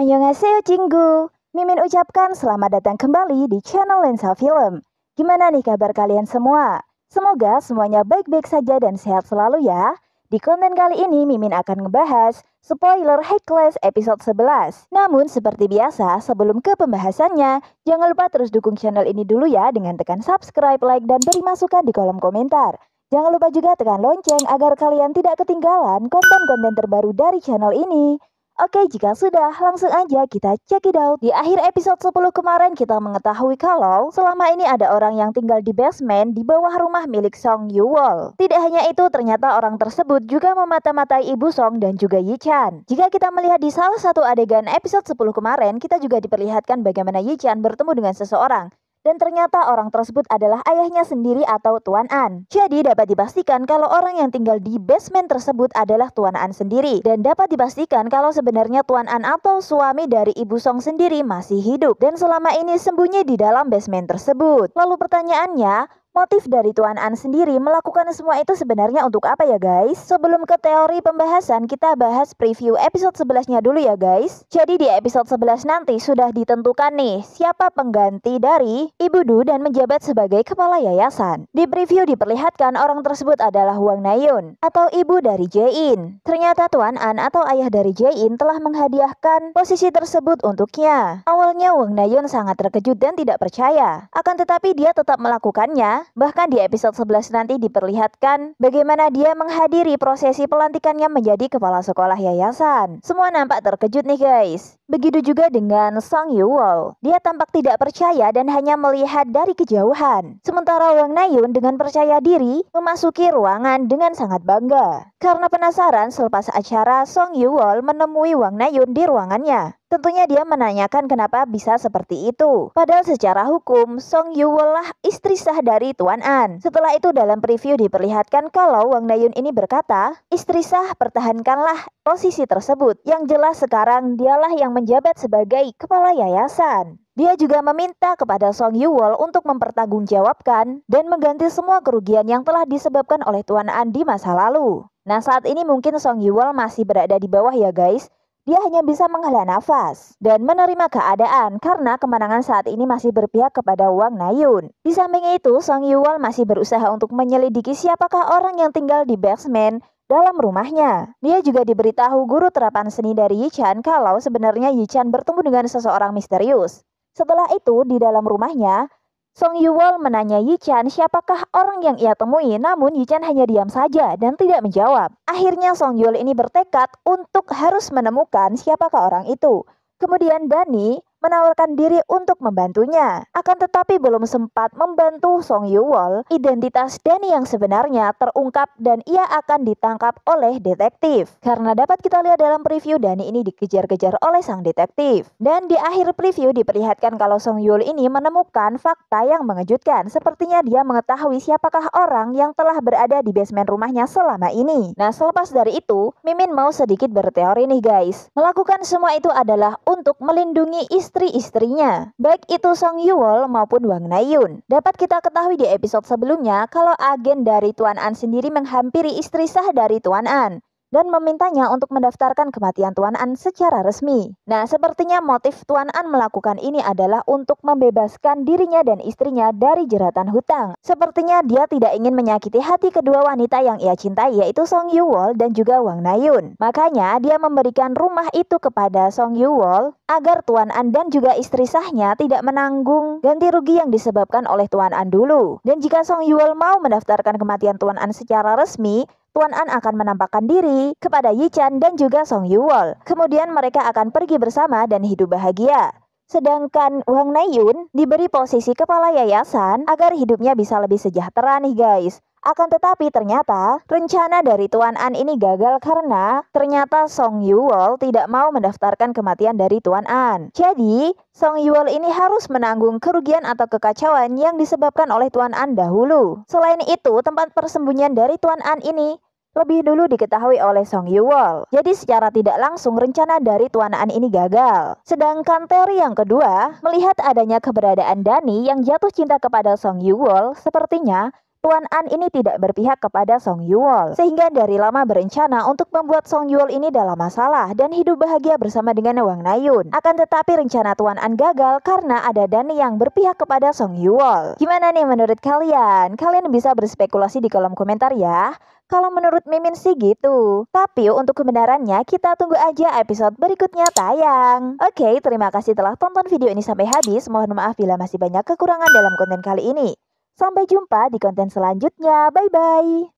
Annyeonghaseyo Jinggu, Mimin ucapkan selamat datang kembali di channel Lensa Film. Gimana nih kabar kalian semua? Semoga semuanya baik-baik saja dan sehat selalu ya. Di konten kali ini Mimin akan ngebahas spoiler High Class episode 11. Namun seperti biasa, sebelum ke pembahasannya, jangan lupa terus dukung channel ini dulu ya dengan tekan subscribe, like, dan beri masukan di kolom komentar. Jangan lupa juga tekan lonceng agar kalian tidak ketinggalan konten-konten terbaru dari channel ini. Oke, jika sudah, langsung aja kita check it out. Di akhir episode 10 kemarin kita mengetahui kalau selama ini ada orang yang tinggal di basement di bawah rumah milik Song Wol. Tidak hanya itu, ternyata orang tersebut juga memata-matai ibu Song dan juga Yi Chan. Jika kita melihat di salah satu adegan episode 10 kemarin, kita juga diperlihatkan bagaimana Yi Chan bertemu dengan seseorang dan ternyata orang tersebut adalah ayahnya sendiri atau Tuan An. Jadi dapat dipastikan kalau orang yang tinggal di basement tersebut adalah Tuan An sendiri dan dapat dipastikan kalau sebenarnya Tuan An atau suami dari Ibu Song sendiri masih hidup dan selama ini sembunyi di dalam basement tersebut. Lalu pertanyaannya, Motif dari Tuan An sendiri melakukan semua itu sebenarnya untuk apa ya guys? Sebelum ke teori pembahasan, kita bahas preview episode sebelasnya dulu ya guys. Jadi di episode sebelas nanti sudah ditentukan nih siapa pengganti dari Ibu Du dan menjabat sebagai kepala yayasan. Di preview diperlihatkan orang tersebut adalah Wang Nayun atau ibu dari Jae-in. Ternyata Tuan An atau ayah dari Jae-in telah menghadiahkan posisi tersebut untuknya. Awalnya Wang Nayun sangat terkejut dan tidak percaya. Akan tetapi dia tetap melakukannya Bahkan di episode 11 nanti diperlihatkan bagaimana dia menghadiri prosesi pelantikannya menjadi kepala sekolah yayasan. Semua nampak terkejut nih guys. Begitu juga dengan Song Yuwol. Dia tampak tidak percaya dan hanya melihat dari kejauhan. Sementara Wang Nayun dengan percaya diri memasuki ruangan dengan sangat bangga. Karena penasaran selepas acara Song Yuwol menemui Wang Nayun di ruangannya. Tentunya dia menanyakan kenapa bisa seperti itu. Padahal secara hukum, Song Yuwo lah istri sah dari Tuan An. Setelah itu dalam preview diperlihatkan kalau Wang Dayun ini berkata, istri sah pertahankanlah posisi tersebut. Yang jelas sekarang dialah yang menjabat sebagai kepala yayasan. Dia juga meminta kepada Song Yuwol untuk mempertanggungjawabkan dan mengganti semua kerugian yang telah disebabkan oleh Tuan An di masa lalu. Nah saat ini mungkin Song Yuwol masih berada di bawah ya guys, dia hanya bisa menghela nafas dan menerima keadaan karena kemenangan saat ini masih berpihak kepada Wang Nayun. Di samping itu, Song Yuwal masih berusaha untuk menyelidiki siapakah orang yang tinggal di basement dalam rumahnya. Dia juga diberitahu guru terapan seni dari Yi Chan kalau sebenarnya Yi Chan bertemu dengan seseorang misterius. Setelah itu, di dalam rumahnya, Song Yuwol menanya Chan siapakah orang yang ia temui, namun Yi Chan hanya diam saja dan tidak menjawab. Akhirnya Song Yuwol ini bertekad untuk harus menemukan siapakah orang itu. Kemudian Dani menawarkan diri untuk membantunya. Akan tetapi belum sempat membantu Song Yu-wol, identitas Danny yang sebenarnya terungkap dan ia akan ditangkap oleh detektif. Karena dapat kita lihat dalam preview Danny ini dikejar-kejar oleh sang detektif. Dan di akhir preview diperlihatkan kalau Song Yu-wol ini menemukan fakta yang mengejutkan. Sepertinya dia mengetahui siapakah orang yang telah berada di basement rumahnya selama ini. Nah selepas dari itu, Mimin mau sedikit berteori nih guys. Melakukan semua itu adalah untuk melindungi istri istri-istrinya, baik itu Song Yuwol maupun Wang Nayun. Dapat kita ketahui di episode sebelumnya kalau agen dari Tuan An sendiri menghampiri istri sah dari Tuan An, dan memintanya untuk mendaftarkan kematian Tuan An secara resmi. Nah, sepertinya motif Tuan An melakukan ini adalah untuk membebaskan dirinya dan istrinya dari jeratan hutang. Sepertinya dia tidak ingin menyakiti hati kedua wanita yang ia cintai yaitu Song Yuwol dan juga Wang Nayun. Makanya dia memberikan rumah itu kepada Song Yuwol agar Tuan An dan juga istri sahnya tidak menanggung ganti rugi yang disebabkan oleh Tuan An dulu. Dan jika Song Yuwol mau mendaftarkan kematian Tuan An secara resmi, Tuan An akan menampakkan diri kepada Yi Chan dan juga Song Yuwol. Kemudian mereka akan pergi bersama dan hidup bahagia. Sedangkan Wang Naiyun diberi posisi kepala yayasan agar hidupnya bisa lebih sejahtera nih guys. Akan tetapi ternyata rencana dari Tuan An ini gagal karena ternyata Song Yuol tidak mau mendaftarkan kematian dari Tuan An. Jadi, Song Yuol ini harus menanggung kerugian atau kekacauan yang disebabkan oleh Tuan An dahulu. Selain itu, tempat persembunyian dari Tuan An ini lebih dulu diketahui oleh Song Yuol. Jadi secara tidak langsung rencana dari Tuan An ini gagal. Sedangkan teori yang kedua, melihat adanya keberadaan Dani yang jatuh cinta kepada Song Yuol sepertinya Tuan An ini tidak berpihak kepada Song Yuol, sehingga dari lama berencana untuk membuat Song Yuol ini dalam masalah dan hidup bahagia bersama dengan Wang Nayun. Akan tetapi rencana Tuan An gagal karena ada Dani yang berpihak kepada Song Yuol. Gimana nih menurut kalian? Kalian bisa berspekulasi di kolom komentar ya. Kalau menurut Mimin sih gitu. Tapi untuk kebenarannya kita tunggu aja episode berikutnya tayang. Oke, terima kasih telah tonton video ini sampai habis. Mohon maaf bila masih banyak kekurangan dalam konten kali ini. Sampai jumpa di konten selanjutnya. Bye bye.